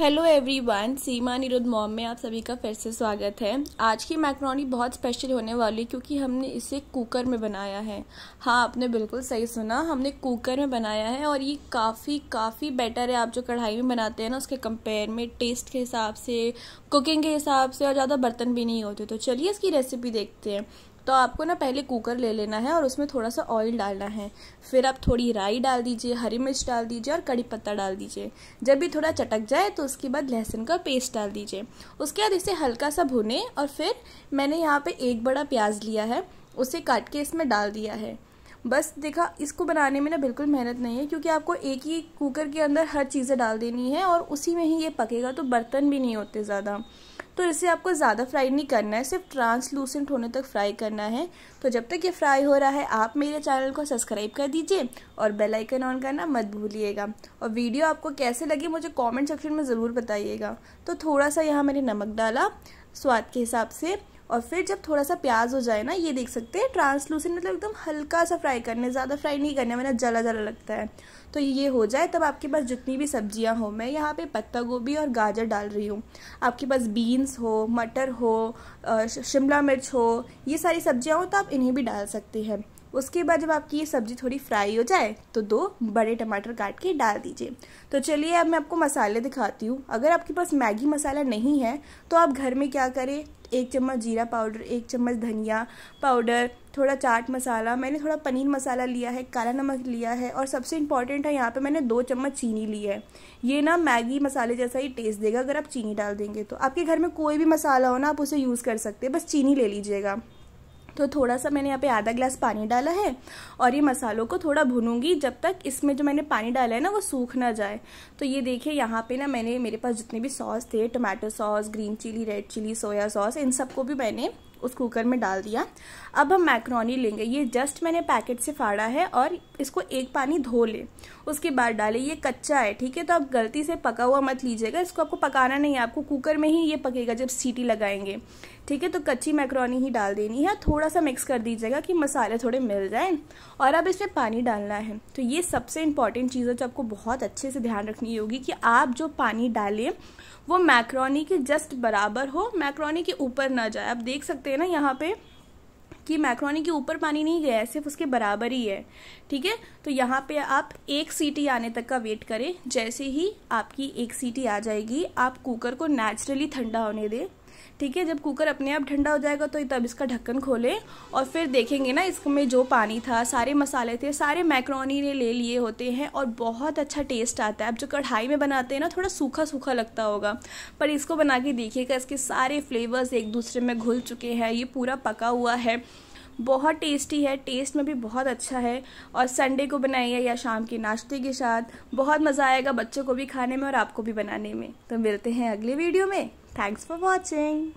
hello everyone सीमा निरुद्ध mom में आप सभी का फिर से स्वागत है आज की मैक्रोनी बहुत स्पेशल होने वाली है क्योंकि हमने इसे कुकर में बनाया है हाँ आपने बिल्कुल सही सुना हमने कुकर में बनाया है और ये काफ़ी काफ़ी बेटर है आप जो कढ़ाई में बनाते हैं ना उसके कंपेयर में टेस्ट के हिसाब से कुकिंग के हिसाब से और ज़्यादा बर्तन भी नहीं होते तो चलिए इसकी रेसिपी देखते हैं तो आपको ना पहले कुकर ले लेना है और उसमें थोड़ा सा ऑयल डालना है फिर आप थोड़ी राई डाल दीजिए हरी मिर्च डाल दीजिए और कड़ी पत्ता डाल दीजिए जब भी थोड़ा चटक जाए तो उसके बाद लहसुन का पेस्ट डाल दीजिए उसके बाद इसे हल्का सा भुने और फिर मैंने यहाँ पर एक बड़ा प्याज लिया है उसे काट के इसमें डाल दिया है बस देखा इसको बनाने में ना बिल्कुल मेहनत नहीं है क्योंकि आपको एक ही कुकर के अंदर हर चीज़ें डाल देनी है और उसी में ही ये पकेगा तो बर्तन भी नहीं होते ज़्यादा तो इसे आपको ज़्यादा फ्राई नहीं करना है सिर्फ ट्रांसलूसेंट होने तक फ्राई करना है तो जब तक ये फ्राई हो रहा है आप मेरे चैनल को सब्सक्राइब कर दीजिए और बेल आइकन ऑन करना मत भूलिएगा और वीडियो आपको कैसे लगी मुझे कमेंट सेक्शन में ज़रूर बताइएगा तो थोड़ा सा यहाँ मैंने नमक डाला स्वाद के हिसाब से और फिर जब थोड़ा सा प्याज हो जाए ना ये देख सकते हैं ट्रांसलूसेंट मतलब एकदम हल्का सा फ्राई करने ज़्यादा फ्राई नहीं करने वरना जला जला लगता है तो ये हो जाए तब आपके पास जितनी भी सब्जियां हो मैं यहाँ पे पत्ता गोभी और गाजर डाल रही हूँ आपके पास बीन्स हो मटर हो शिमला मिर्च हो ये सारी सब्जियाँ हो तो आप इन्हें भी डाल सकते हैं उसके बाद जब आपकी ये सब्ज़ी थोड़ी फ्राई हो जाए तो दो बड़े टमाटर काट के डाल दीजिए तो चलिए अब मैं आपको मसाले दिखाती हूँ अगर आपके पास मैगी मसाला नहीं है तो आप घर में क्या करें एक चम्मच जीरा पाउडर एक चम्मच धनिया पाउडर थोड़ा चाट मसाला मैंने थोड़ा पनीर मसाला लिया है काला नमक लिया है और सबसे इम्पॉर्टेंट है यहाँ पे मैंने दो चम्मच चीनी ली है ये ना मैगी मसाले जैसा ही टेस्ट देगा अगर आप चीनी डाल देंगे तो आपके घर में कोई भी मसाला हो ना आप उसे यूज़ कर सकते हैं बस चीनी ले लीजिएगा तो थोड़ा सा मैंने यहाँ पे आधा ग्लास पानी डाला है और ये मसालों को थोड़ा भुनूंगी जब तक इसमें जो मैंने पानी डाला है ना वो सूख ना जाए तो ये देखिए यहाँ पे ना मैंने मेरे पास जितने भी सॉस थे tomato sauce green chilli red chilli soya sauce इन सबको भी मैंने उस कुकर में डाल दिया अब हम मैक्रोनी लेंगे ये जस्ट मैंने पैकेट से फाड़ा है और इसको एक पानी धो ले उसके बाद डालें ये कच्चा है ठीक है तो आप गलती से पका हुआ मत लीजिएगा इसको आपको पकाना नहीं है आपको कुकर में ही ये पकेगा जब सीटी लगाएंगे ठीक है तो कच्ची मैक्रोनी ही डाल देनी है थोड़ा सा मिक्स कर दीजिएगा कि मसाले थोड़े मिल जाएं और अब इसमें पानी डालना है तो ये सबसे इम्पॉर्टेंट चीज़ है जो आपको बहुत अच्छे से ध्यान रखनी होगी कि आप जो पानी डालें वो मैक्रोनी के जस्ट बराबर हो मैक्रोनी के ऊपर ना जाए आप देख सकते हैं ना यहाँ पर कि मैक्रोनी के ऊपर पानी नहीं गया है सिर्फ उसके बराबर ही है ठीक है तो यहाँ पे आप एक सीटी आने तक का वेट करें जैसे ही आपकी एक सीटी आ जाएगी आप कुकर को नेचुरली ठंडा होने दें ठीक है जब कुकर अपने आप ठंडा हो जाएगा तो तब इसका ढक्कन खोलें और फिर देखेंगे ना इसमें जो पानी था सारे मसाले थे सारे मैक्रोनी ने ले लिए होते हैं और बहुत अच्छा टेस्ट आता है अब जो कढ़ाई में बनाते हैं ना थोड़ा सूखा सूखा लगता होगा पर इसको बना के देखिएगा इसके सारे फ्लेवर्स एक दूसरे में घुल चुके हैं ये पूरा पका हुआ है बहुत टेस्टी है टेस्ट में भी बहुत अच्छा है और संडे को बनाइए या शाम के नाश्ते के साथ बहुत मज़ा आएगा बच्चों को भी खाने में और आपको भी बनाने में तो मिलते हैं अगले वीडियो में थैंक्स फॉर वॉचिंग